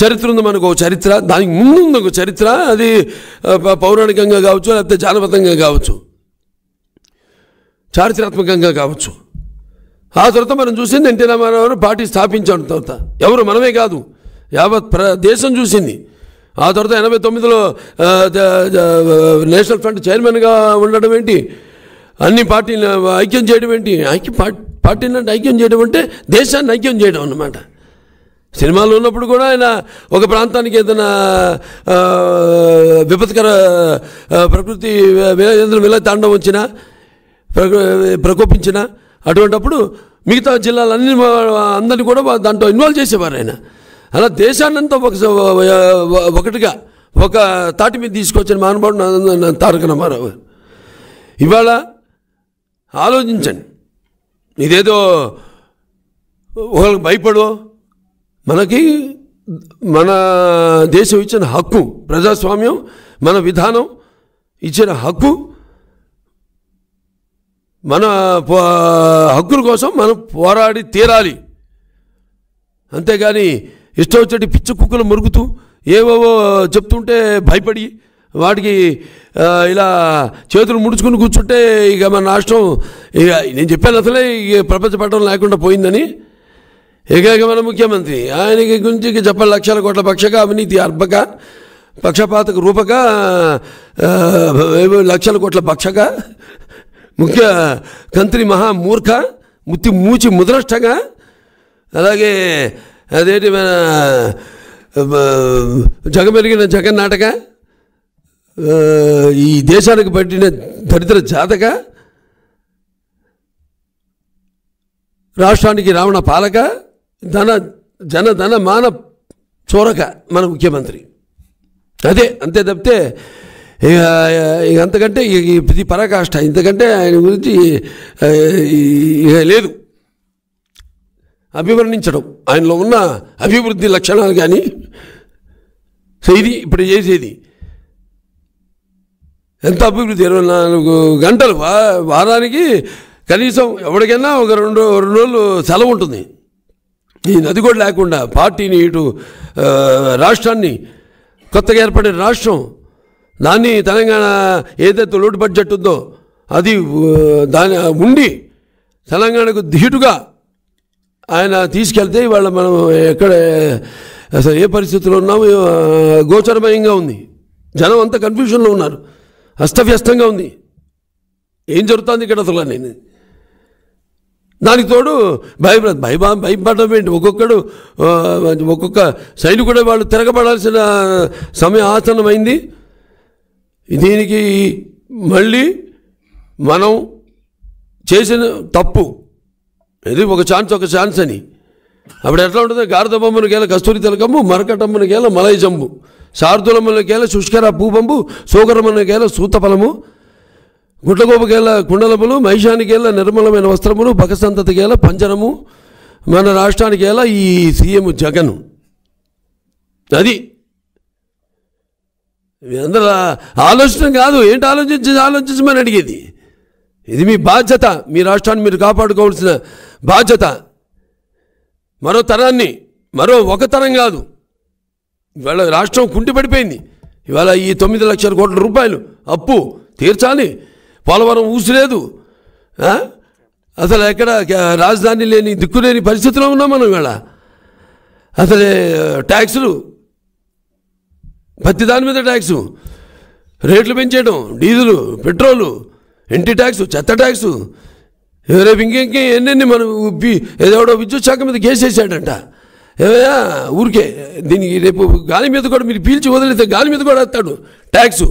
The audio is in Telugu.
చరిత్ర ఉంది మనకు చరిత్ర దానికి ముందు ఉంది ఒక చరిత్ర అది పౌరాణికంగా కావచ్చు లేకపోతే జానపదంగా కావచ్చు చారిత్రాత్మకంగా కావచ్చు ఆ తర్వాత మనం చూసింది ఎన్టీ రామారావు పార్టీ స్థాపించాడు తర్వాత ఎవరు మనమే కాదు యావత్ ప్ర దేశం చూసింది ఆ తర్వాత ఎనభై తొమ్మిదిలో నేషనల్ ఫ్రంట్ చైర్మన్గా ఉండడం ఏంటి అన్ని పార్టీలు ఐక్యం చేయడం ఏంటి ఐక్యం పార్టీలను ఐక్యం చేయడం అంటే దేశాన్ని ఐక్యం చేయడం అన్నమాట సినిమాలో ఉన్నప్పుడు కూడా ఆయన ఒక ప్రాంతానికి ఏదైనా విపత్కర ప్రకృతి ఏదైనా విలా తాండం వచ్చిన ప్రకోపించిన అటువంటప్పుడు మిగతా జిల్లాలన్నీ అందరినీ కూడా దాంట్లో ఇన్వాల్వ్ చేసేవారు ఆయన అలా దేశాన్నంతా ఒక ఒకటిగా ఒక తాటి మీద తీసుకొచ్చిన మహానుభావుడు తారక రామారావు ఇవాళ ఆలోచించండి ఇదేదో ఒకరికి భయపడో మనకి మన దేశం ఇచ్చిన హక్కు ప్రజాస్వామ్యం మన విధానం ఇచ్చిన హక్కు మన హక్కుల కోసం మనం పోరాడి తీరాలి అంతేగాని ఇష్టం వచ్చేటి పిచ్చి కుక్కలు మురుగుతూ ఏవేవో చెప్తుంటే భయపడి వాటికి ఇలా చేతులు ముడుచుకుని కూర్చుంటే ఇక మన రాష్ట్రం ఇక నేను చెప్పాను అసలే ఇక ప్రపంచ పట్టణం లేకుండా పోయిందని ఏకైక మన ముఖ్యమంత్రి ఆయనకి గురించి చెప్పాలి లక్షల కోట్ల పక్షక అవినీతి అర్భక పక్షపాతక రూపక లక్షల కోట్ల పక్షక ముఖ్య కంత్రి మహామూర్ఖ ముత్తి మూచి ముద్రష్టగా అలాగే అదేంటి మన జగమెరిగిన జగన్ నాటక ఈ దేశానికి పట్టిన దరిద్ర జాతక రాష్ట్రానికి రావణ పాలక ధన జన ధన మాన చోరక మన ముఖ్యమంత్రి అదే అంతే తప్పితే ఇక ఇక అంతకంటే ఇది పరాకాష్ట ఇంతకంటే ఆయన గురించి ఇక లేదు అభివర్ణించడం ఆయనలో ఉన్న అభివృద్ధి లక్షణాలు కానీ సో ఇది ఇప్పుడు చేసేది ఎంత అభివృద్ధి ఇరవై నాలుగు గంటలు వారానికి కనీసం ఎవరికైనా ఒక రెండు రెండు రోజులు సెలవు ఉంటుంది ఈ నది కూడా లేకుండా పార్టీని ఇటు రాష్ట్రాన్ని కొత్తగా ఏర్పడిన రాష్ట్రం దాన్ని తెలంగాణ ఏదైతే లోటు బడ్జెట్ ఉందో అది దాని ఉండి తెలంగాణకు ధీటుగా ఆయన తీసుకెళ్తే ఇవాళ మనం ఎక్కడ అసలు ఏ పరిస్థితుల్లో ఉన్నామో గోచరమయంగా ఉంది జనం అంతా కన్ఫ్యూషన్లో ఉన్నారు అస్తవ్యస్తంగా ఉంది ఏం జరుగుతుంది ఇక్కడ అసలు నేను దానికి తోడు భయ భయ భయపడడం ఏంటి ఒక్కొక్కడు ఒక్కొక్క సైడ్ కూడా వాళ్ళు తిరగబడాల్సిన సమయ ఆసనమైంది దీనికి మళ్ళీ మనం చేసిన తప్పు ఇది ఒక ఛాన్స్ ఒక ఛాన్స్ అని అప్పుడు ఎట్లా ఉంటుంది గేల కస్తూరి గేల మరకటమ్మనకేళ మలైజంబు గేల శుష్కర పూబంబు గేల సూతఫలము గుడ్లగోపకేళ కుండలములు మహిషానికేళ నిర్మలమైన వస్త్రములు బకసంతతికేళ పంజరము మన రాష్ట్రానికేళ ఈ సీఎం జగన్ అది అందరూ ఆలోచన కాదు ఏంటి ఆలోచించి ఆలోచించమని అడిగేది ఇది మీ బాధ్యత మీ రాష్ట్రాన్ని మీరు కాపాడుకోవాల్సిన బాధ్యత మరో తరాన్ని మరో ఒక తరం కాదు ఇవాళ రాష్ట్రం కుంటిపడిపోయింది ఇవాళ ఈ తొమ్మిది లక్షల కోట్ల రూపాయలు అప్పు తీర్చాలి పోలవరం ఊసిలేదు అసలు ఎక్కడ రాజధాని లేని దిక్కులేని పరిస్థితిలో ఉన్నాం మనం ఇవాళ అసలే ట్యాక్సులు ప్రతి దాని మీద ట్యాక్సు రేట్లు పెంచేయడం డీజిల్ పెట్రోలు ఇంటి ట్యాక్స్ చెత్త ట్యాక్స్ రేపు ఇంకెంకే ఎన్నెన్ని మనం ఏదోడో విద్యుత్ శాఖ మీద కేసేసాడంట ఏమయ్యా ఊరికే దీనికి రేపు గాలి మీద కూడా మీరు పీల్చి వదిలితే గాలి మీద కూడా వస్తాడు ట్యాక్సు